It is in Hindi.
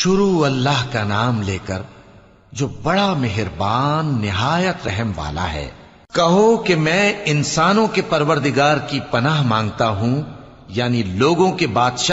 शुरू अल्लाह का नाम लेकर जो बड़ा मेहरबान निहायत रहम वाला है कहो कि मैं इंसानों के परवरदिगार की पनाह मांगता हूं यानी लोगों के बादशाह